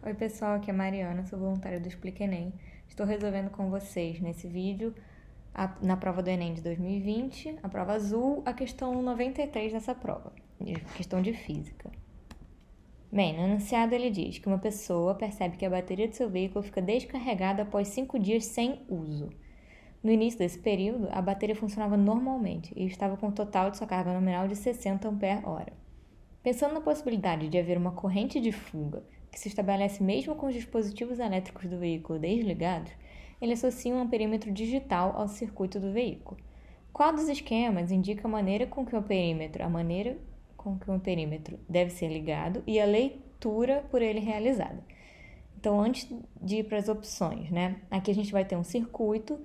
Oi pessoal, aqui é a Mariana, sou voluntária do Explica Enem. Estou resolvendo com vocês nesse vídeo, a, na prova do Enem de 2020, a prova azul, a questão 93 dessa prova, questão de física. Bem, no enunciado ele diz que uma pessoa percebe que a bateria do seu veículo fica descarregada após 5 dias sem uso. No início desse período, a bateria funcionava normalmente e estava com um total de sua carga nominal de 60 Ah. Pensando na possibilidade de haver uma corrente de fuga que se estabelece mesmo com os dispositivos elétricos do veículo desligados, ele associa um perímetro digital ao circuito do veículo. Qual dos esquemas indica a maneira com que o perímetro, a maneira com que o perímetro deve ser ligado e a leitura por ele realizada? Então, antes de ir para as opções, né? Aqui a gente vai ter um circuito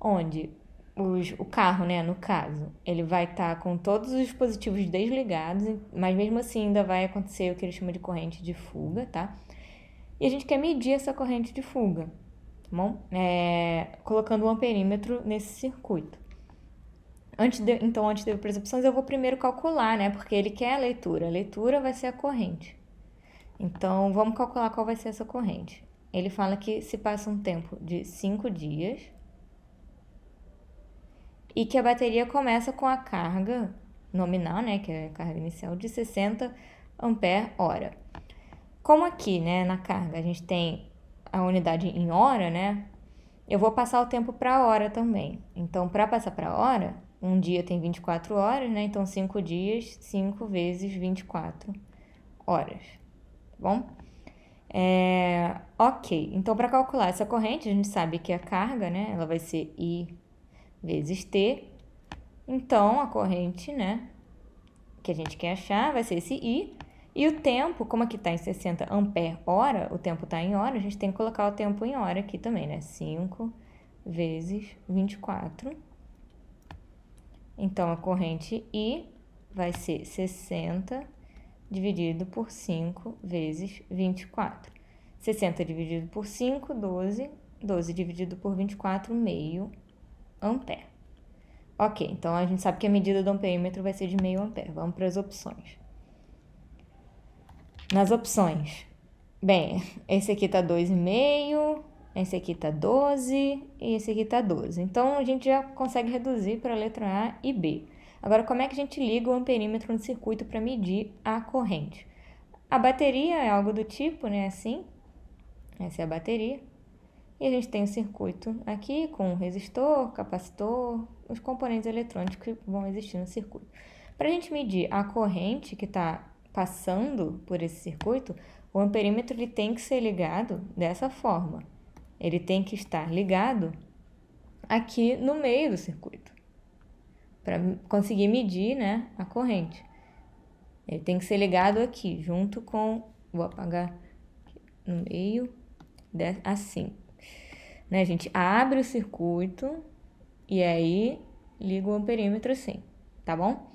onde os, o carro, né, no caso, ele vai estar tá com todos os dispositivos desligados, mas mesmo assim ainda vai acontecer o que ele chama de corrente de fuga, tá? E a gente quer medir essa corrente de fuga, tá bom? É, colocando um amperímetro nesse circuito. Antes de, então, antes de opções, eu vou primeiro calcular, né? Porque ele quer a leitura. A leitura vai ser a corrente. Então, vamos calcular qual vai ser essa corrente. Ele fala que se passa um tempo de 5 dias, e que a bateria começa com a carga nominal, né, que é a carga inicial de 60 ampere hora. Como aqui, né, na carga a gente tem a unidade em hora, né? Eu vou passar o tempo para hora também. Então, para passar para hora, um dia tem 24 horas, né? Então, 5 dias, 5 vezes 24 horas. Tá bom? É, ok, então para calcular essa corrente, a gente sabe que a carga, né, ela vai ser I vezes T. Então, a corrente, né, que a gente quer achar vai ser esse I. E o tempo, como aqui está em 60 ampere hora, o tempo está em hora, a gente tem que colocar o tempo em hora aqui também, né? 5 vezes 24. Então, a corrente I vai ser 60 dividido por 5 vezes 24. 60 dividido por 5, 12. 12 dividido por 24, meio ampere. Ok, então a gente sabe que a medida do amperímetro vai ser de meio ampere. Vamos para as opções. Nas opções, bem, esse aqui está 2,5, esse aqui está 12 e esse aqui está 12. Então, a gente já consegue reduzir para a letra A e B. Agora, como é que a gente liga o amperímetro no circuito para medir a corrente? A bateria é algo do tipo, né? Assim, essa é a bateria. E a gente tem o circuito aqui com o resistor, capacitor, os componentes eletrônicos que vão existir no circuito. Para a gente medir a corrente que está passando por esse circuito, o amperímetro ele tem que ser ligado dessa forma. Ele tem que estar ligado aqui no meio do circuito para conseguir medir né, a corrente. Ele tem que ser ligado aqui junto com. Vou apagar no meio, assim, né? A gente abre o circuito e aí liga o amperímetro assim, tá bom?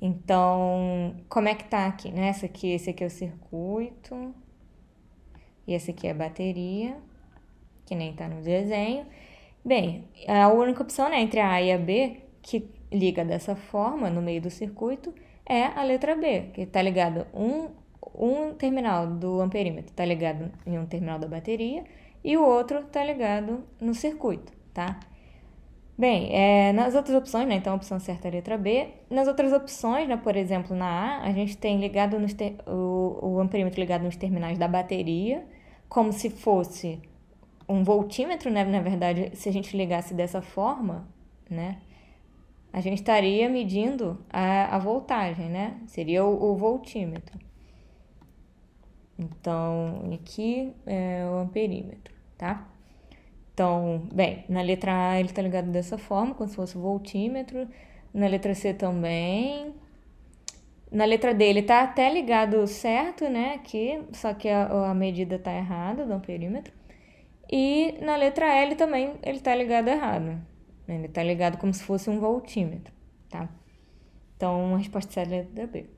Então, como é que tá aqui, né? Esse aqui, esse aqui é o circuito. E esse aqui é a bateria, que nem tá no desenho. Bem, a única opção né, entre a A e a B, que liga dessa forma, no meio do circuito, é a letra B, que tá ligado um, um terminal do amperímetro, tá ligado em um terminal da bateria, e o outro está ligado no circuito, tá? Bem, é, nas outras opções, né, então a opção certa é a letra B. Nas outras opções, né, por exemplo, na A, a gente tem ligado nos ter, o, o amperímetro ligado nos terminais da bateria, como se fosse um voltímetro, né? Na verdade, se a gente ligasse dessa forma, né? A gente estaria medindo a, a voltagem, né? Seria o, o voltímetro. Então, aqui é o amperímetro tá? Então, bem, na letra A ele está ligado dessa forma, como se fosse voltímetro. Na letra C também. Na letra D ele está até ligado certo, né? Aqui, só que a, a medida está errada do amperímetro. E na letra L também ele está ligado errado. Ele está ligado como se fosse um voltímetro, tá? Então, a resposta é a letra B.